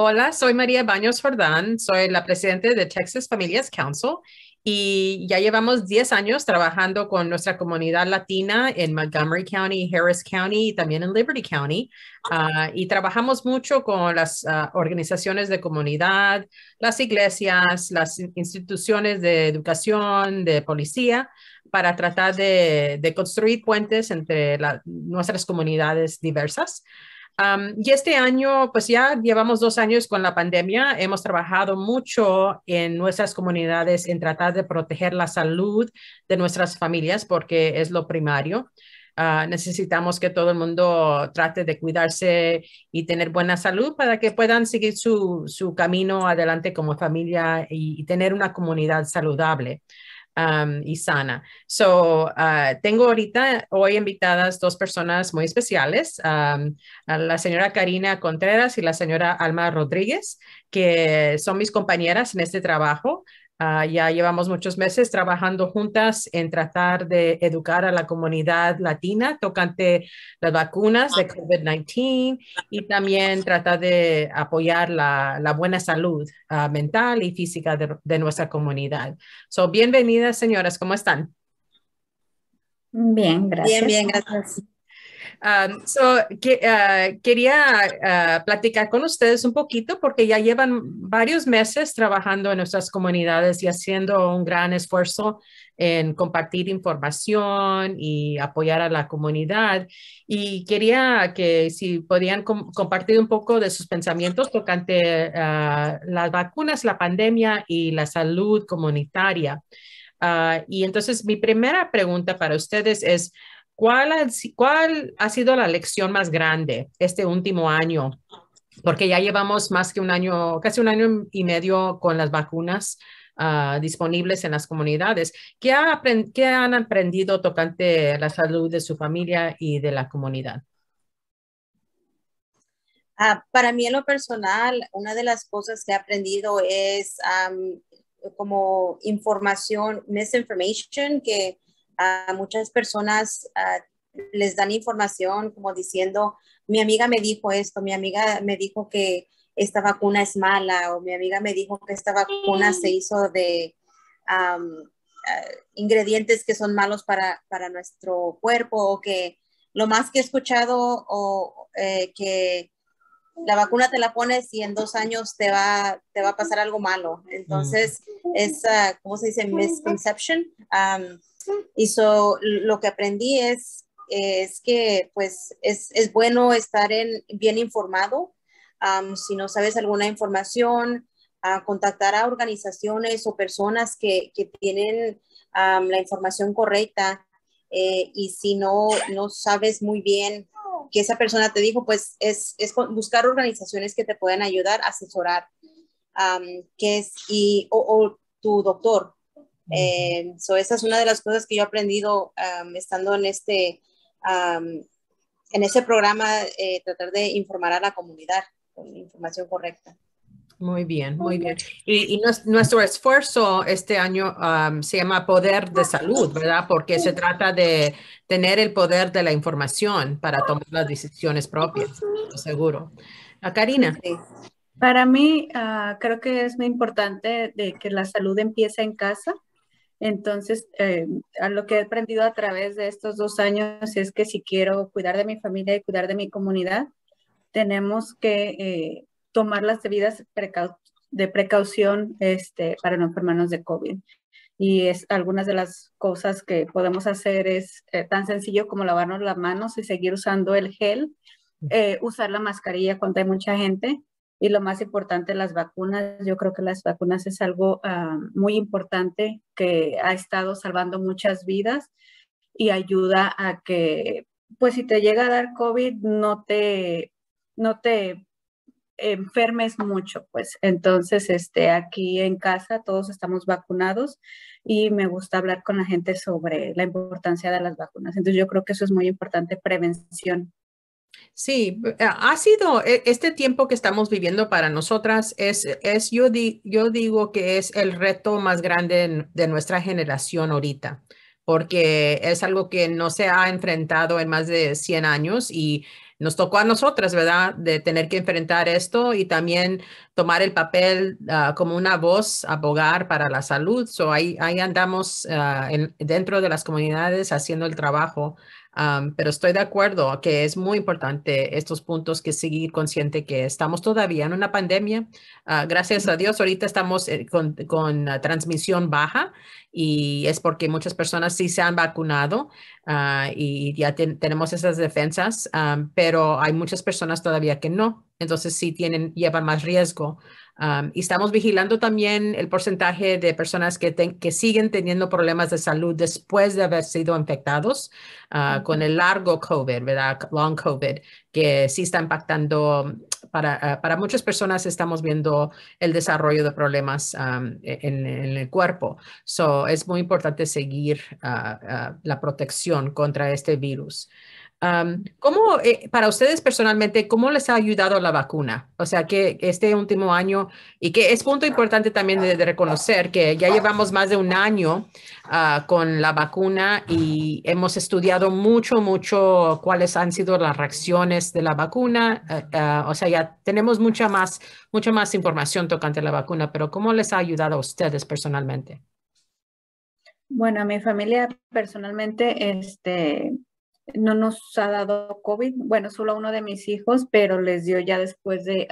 Hola, soy María Baños Jordán, soy la presidenta de Texas Families Council y ya llevamos 10 años trabajando con nuestra comunidad latina en Montgomery County, Harris County y también en Liberty County. Ah, y trabajamos mucho con las ah, organizaciones de comunidad, las iglesias, las instituciones de educación, de policía, para tratar de, construir puentes entre nuestras comunidades diversas y este año, pues ya llevamos dos años con la pandemia. Hemos trabajado mucho en nuestras comunidades en tratar de proteger la salud de nuestras familias porque es lo primario. Ah, necesitamos que todo el mundo trate de cuidarse y tener buena salud para que puedan seguir su, camino adelante como familia y tener una comunidad saludable y sana. So, ah, tengo ahorita, hoy invitadas dos personas muy especiales, a la señora Karina Contreras y la señora Alma Rodríguez, que son mis compañeras en este trabajo. Ah, ya llevamos muchos meses trabajando juntas en tratar de educar a la comunidad latina tocante las vacunas de COVID-19 y también tratar de apoyar la, buena salud ah, mental y física de, nuestra comunidad. So, bienvenidas, señoras, ¿cómo están? Bien, gracias. Bien, bien, gracias so, ah, quería ah, platicar con ustedes un poquito porque ya llevan varios meses trabajando en nuestras comunidades y haciendo un gran esfuerzo en compartir información y apoyar a la comunidad. Y quería que si podían compartir un poco de sus pensamientos tocante ah, las vacunas, la pandemia y la salud comunitaria. y entonces mi primera pregunta para ustedes es, ¿Cuál ha, ¿Cuál ha sido la lección más grande este último año? Porque ya llevamos más que un año, casi un año y medio con las vacunas ah, disponibles en las comunidades. ¿Qué, han aprendido tocante la salud de su familia y de la comunidad? Ah, para mí en lo personal, una de las cosas que he aprendido es como información, misinformation, que a muchas personas ah, les dan información como diciendo, mi amiga me dijo esto, mi amiga me dijo que esta vacuna es mala o mi amiga me dijo que esta vacuna se hizo de ah, ingredientes que son malos para, para, nuestro cuerpo o que lo más que he escuchado o eh, que la vacuna te la pones y en dos años te va, te va a pasar algo malo. Mm. Entonces, es, ¿cómo se dice? Misconception. Y lo que aprendí es, es que pues es, bueno estar bien informado. si no sabes alguna información, ah, contactar a organizaciones o personas que, tienen la información correcta. Eh, y si no, no sabes muy bien que esa persona te dijo, pues es, buscar organizaciones que te puedan ayudar, a asesorar, es, y, o, tu doctor, Em, esa es una de las cosas que yo he aprendido estando en este, en este programa, eh, tratar de informar a la comunidad con información correcta. Muy bien, muy bien. Y, nuestro esfuerzo este año se llama poder de salud, ¿verdad? Porque se trata de tener el poder de la información para tomar las decisiones propias, seguro. A ah, Karina. Para mí, ah, creo que es muy importante de que la salud empiece en casa. Entonces, eh, a lo que he aprendido a través de estos dos años es que si quiero cuidar de mi familia y cuidar de mi comunidad, tenemos que eh, tomar las debidas de precaución este, para no enfermarnos de COVID. Y algunas de las cosas que podemos hacer es eh, tan sencillo como lavarnos las manos y seguir usando el gel, usar la mascarilla cuando hay mucha gente y lo más importante, las vacunas. Yo creo que las vacunas es algo ah, muy importante que ha estado salvando muchas vidas y ayuda a que, pues si te llega a dar COVID, no te, no te enfermes mucho, pues entonces este, aquí en casa todos estamos vacunados y me gusta hablar con la gente sobre la importancia de las vacunas. Entonces yo creo que eso es muy importante, prevención. Sí, eh, ha sido eh, este tiempo que estamos viviendo para nosotras es, yo, yo digo que es el reto más grande de nuestra generación ahorita, porque es algo que no se ha enfrentado en más de 100 años y nos tocó a nosotras, ¿verdad? De tener que enfrentar esto y también tomar el papel ah, como una voz, abogar para la salud. ahí, ahí andamos ah, dentro de las comunidades haciendo el trabajo pero estoy de acuerdo que es muy importante estos puntos que seguir consciente que estamos todavía en una pandemia. Ah, gracias a Dios, ahorita estamos eh, con, con transmisión baja y es porque muchas personas sí se han vacunado ah, y ya tenemos esas defensas, pero hay muchas personas todavía que no. Entonces sí tienen, llevan más riesgo y estamos vigilando también el porcentaje de personas que, que, siguen teniendo problemas de salud después de haber sido infectados ah, con el largo COVID, ¿verdad? Long COVID, que sí está impactando para, ah, para muchas personas. Estamos viendo el desarrollo de problemas e, en, el cuerpo. So, es muy importante seguir ah, la protección contra este virus. ¿Cómo, eh, para ustedes personalmente, cómo les ha ayudado la vacuna? O sea, que este último año, y que es punto importante también de, reconocer que ya llevamos más de un año ah, con la vacuna y hemos estudiado mucho, mucho cuáles han sido las reacciones de la vacuna. Eh, eh, o sea, ya tenemos mucha más, mucha más información tocante la vacuna, pero ¿cómo les ha ayudado a ustedes personalmente? Bueno, a mi familia personalmente, este, no nos ha dado COVID, bueno, solo a uno de mis hijos, pero les dio ya después de,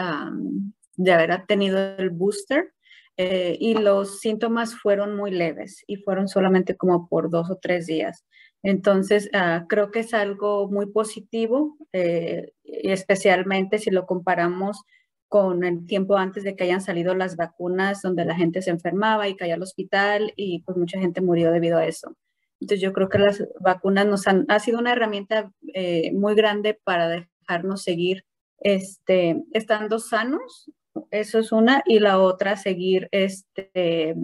de haber tenido el booster. Eh, y los síntomas fueron muy leves y fueron solamente como por dos o tres días. Entonces, ah, creo que es algo muy positivo, eh, especialmente si lo comparamos con el tiempo antes de que hayan salido las vacunas, donde la gente se enfermaba y caía al hospital y pues mucha gente murió debido a eso. Entonces yo creo que las vacunas nos han, ha sido una herramienta eh, muy grande para dejarnos seguir este, estando sanos, eso es una, y la otra, seguir este,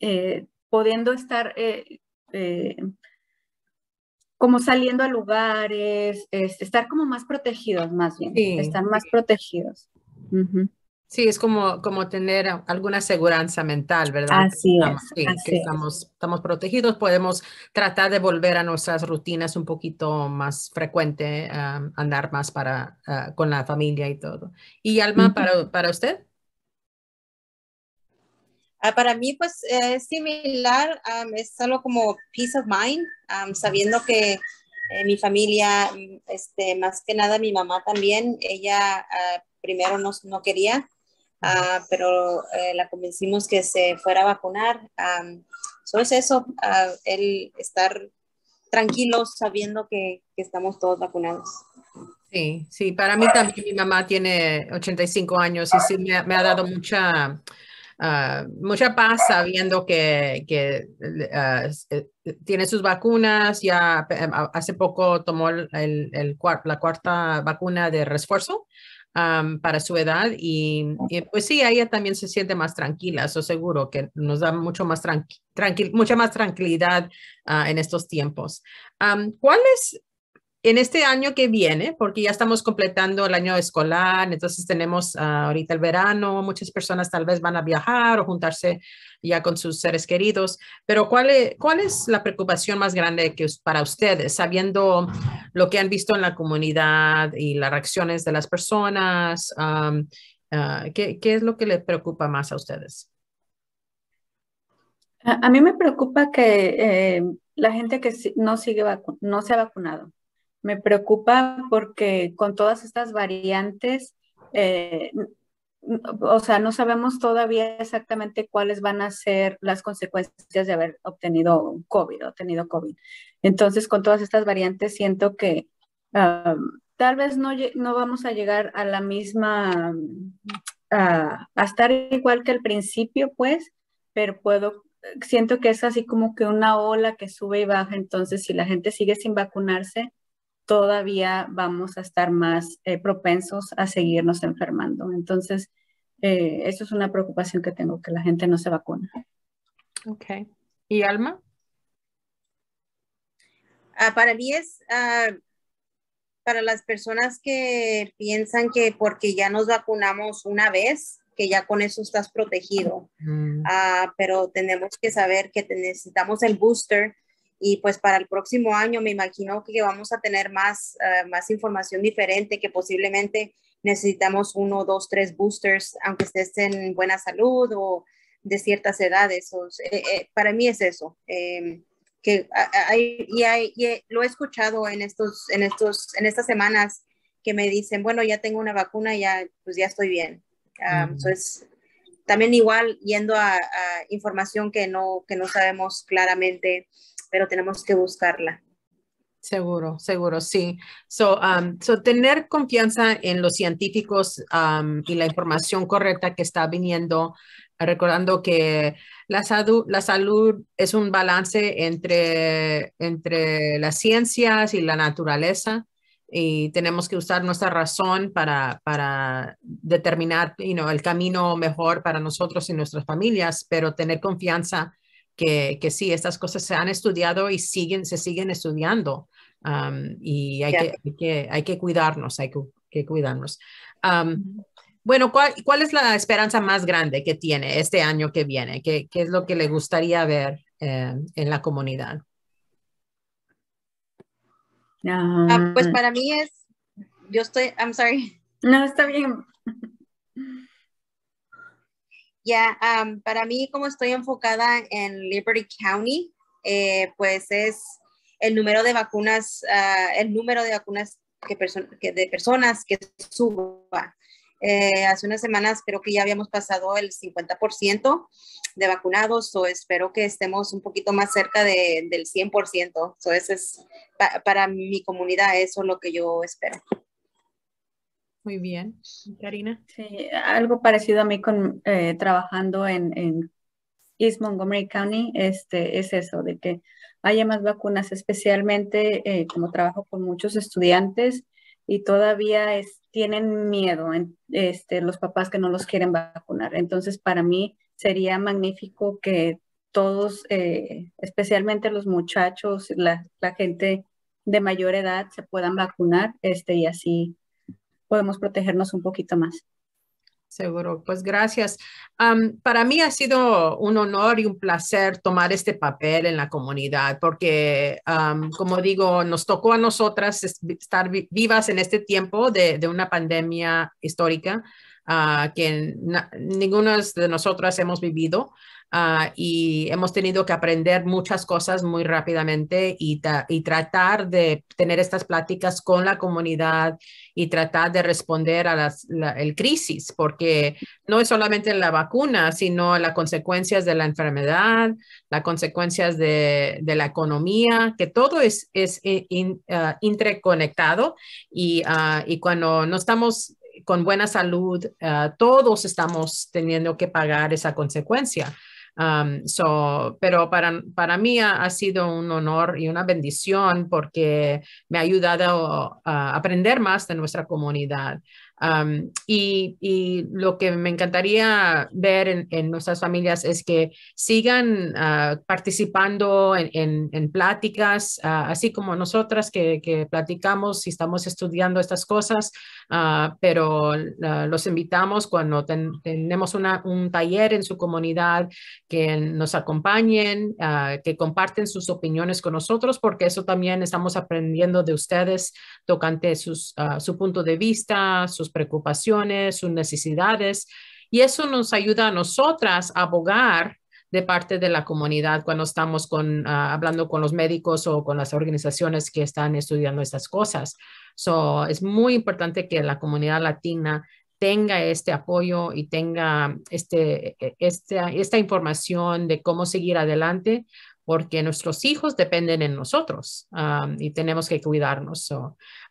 eh, pudiendo estar eh, como saliendo a lugares, estar como más protegidos más bien, estar más protegidos. Sí, es como, como tener alguna seguridad mental, ¿verdad? Así que estamos, estamos protegidos, podemos tratar de volver a nuestras rutinas un poquito más frecuente, andar más para, ah, con la familia y todo. ¿Y Alma, para, para usted? Ah, para mí, pues es similar, es solo como peace of mind, sabiendo que eh, mi familia, mm, este, más que nada mi mamá también, ella ah, primero no, no quería Ah, pero eh, la convencimos que se fuera a vacunar. Um, solo es eso, el estar tranquilos sabiendo que, estamos todos vacunados. Sí, sí, para mí también mi mamá tiene 85 años y sí me, ha dado mucha, ah, mucha paz sabiendo que, que ah, eh, tiene sus vacunas, ya eh, hace poco tomó el, la cuarta vacuna de refuerzo para su edad y, pues sí, ella también se siente más tranquila, eso seguro que nos da mucho más tranqui mucha más tranquilidad ah, en estos tiempos. ¿Cuál es en este año que viene, porque ya estamos completando el año escolar, entonces tenemos ah, ahorita el verano, muchas personas tal vez van a viajar o juntarse ya con sus seres queridos, pero ¿cuál e-, es, la preocupación más grande que para ustedes, sabiendo lo que han visto en la comunidad y las reacciones de las personas? Ah, ¿qué, es lo que les preocupa más a ustedes? A, mí me preocupa que eh, la gente que no, sigue no se ha vacunado. Me preocupa porque con todas estas variantes, eh, o sea, no sabemos todavía exactamente cuáles van a ser las consecuencias de haber obtenido COVID, obtenido COVID. Entonces, con todas estas variantes, siento que ah, tal vez no, no vamos a llegar a la misma, a, ah, a estar igual que al principio, pues, pero puedo, siento que es así como que una ola que sube y baja. Entonces, si la gente sigue sin vacunarse, todavía vamos a estar más eh, propensos a seguirnos enfermando. Entonces, eh, eso es una preocupación que tengo, que la gente no se vacuna. Ok. ¿Y Alma? Ah, para mí es, ah, para las personas que piensan que porque ya nos vacunamos una vez, que ya con eso estás protegido. Mm. Ah, pero tenemos que saber que necesitamos el booster y pues para el próximo año me imagino que vamos a tener más, eh, más información diferente, que posiblemente necesitamos uno, dos, tres boosters, aunque estés en buena salud o de ciertas edades. Eh, eh, para mí es eso. Em, que hay, y, y, lo he escuchado en, estos, en, estos, en estas semanas que me dicen, bueno, ya tengo una vacuna, ya, pues ya estoy bien. Entonces también igual yendo a, a, información que no, que no sabemos claramente pero tenemos que buscarla. Seguro, seguro, sí. So, um, so tener confianza en los científicos um, y la información correcta que está viniendo, recordando que la, salud, la salud es un balance entre, entre las ciencias y la naturaleza y tenemos que usar nuestra razón para, para determinar el camino mejor para nosotros y nuestras familias, pero tener confianza que, sí, estas cosas se han estudiado y siguen, se siguen estudiando. Um, y hay, que, hay, que, cuidarnos, hay que, cuidarnos. Um, bueno, ¿cuál, es la esperanza más grande que tiene este año que viene? ¿Qué, es lo que le gustaría ver eh, en la comunidad? Ah. Ah, pues para mí es, yo estoy, I'm sorry. No, está bien. Ya, para mí, como estoy enfocada en Liberty County, eh, pues es el número de vacunas, ah, el número de vacunas que, de personas que suba. Eh, hace unas semanas creo que ya habíamos pasado el 50% de vacunados, o espero que estemos un poquito más cerca de, del 100%. So es, para mi comunidad, eso es lo que yo espero. Muy bien. Karina. Sí, algo parecido a mí con eh, trabajando en, en, East Montgomery County, este, es eso, de que haya más vacunas, especialmente eh, como trabajo con muchos estudiantes y todavía tienen miedo este, los papás que no los quieren vacunar. Entonces, para mí sería magnífico que todos, eh, especialmente los muchachos, la, la, gente de mayor edad, se puedan vacunar este, y así podemos protegernos un poquito más. Seguro, pues gracias. para mí ha sido un honor y un placer tomar este papel en la comunidad porque, como digo, nos tocó a nosotras estar vivas en este tiempo de, una pandemia histórica ah, que ninguna de nosotras hemos vivido. Ah, y hemos tenido que aprender muchas cosas muy rápidamente y, tratar de tener estas pláticas con la comunidad y tratar de responder a la, el crisis, porque no es solamente la vacuna, sino las consecuencias de la enfermedad, las consecuencias de, la economía, que todo es, es ah, interconectado ah, y, cuando no estamos con buena salud, todos estamos teniendo que pagar esa consecuencia pero para, para mí ha, sido un honor y una bendición porque me ha ayudado a aprender más de nuestra comunidad. y, lo que me encantaría ver en, nuestras familias es que sigan ah, participando en, pláticas, ah, así como nosotras que, platicamos y estamos estudiando estas cosas, ah, pero los invitamos cuando tenemos un taller en su comunidad que nos acompañen, ah, que comparten sus opiniones con nosotros, porque eso también estamos aprendiendo de ustedes tocante sus, ah, su punto de vista, sus preocupaciones, sus necesidades. Y eso nos ayuda a nosotras a abogar de parte de la comunidad cuando estamos con, ah, hablando con los médicos o con las organizaciones que están estudiando estas cosas. So, es muy importante que la comunidad latina tenga este apoyo y tenga este, e, e, esta, esta información de cómo seguir adelante, porque nuestros hijos dependen en nosotros y tenemos que cuidarnos.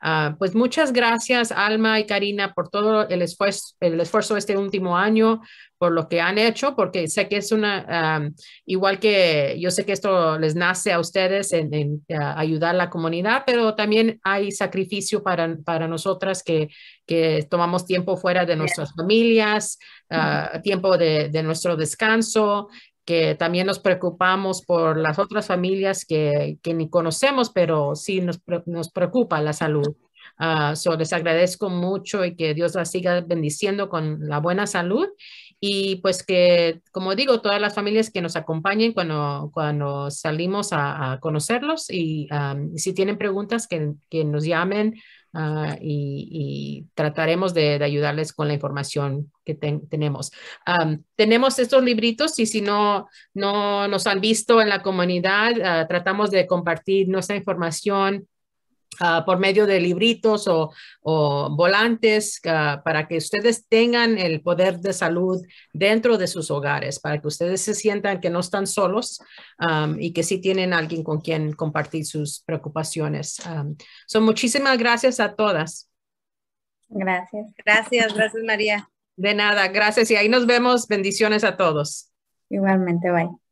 Ah, pues muchas gracias, Alma y Karina, por todo el esfuerzo, este último año, por lo que han hecho, porque sé que es una, igual que yo sé que esto les nace a ustedes en, ah, ayudar a la comunidad, pero también hay sacrificio para, nosotras que, que tomamos tiempo fuera de nuestras familias, ah, tiempo de, nuestro descanso que también nos preocupamos por las otras familias que, ni conocemos, pero sí nos, preocupa la salud. Ah, les agradezco mucho y que Dios las siga bendiciendo con la buena salud y pues que, como digo, todas las familias que nos acompañen cuando, cuando salimos a, conocerlos y si tienen preguntas que, que nos llamen Ah, y, trataremos de, ayudarles con la información que tenemos. tenemos estos libritos y si no, no nos han visto en la comunidad, ah, tratamos de compartir nuestra información Ah, por medio de libritos o, volantes ah, para que ustedes tengan el poder de salud dentro de sus hogares, para que ustedes se sientan que no están solos y que sí tienen alguien con quien compartir sus preocupaciones. son muchísimas gracias a todas. Gracias. Gracias, gracias María. De nada, gracias y ahí nos vemos. Bendiciones a todos. Igualmente, bye.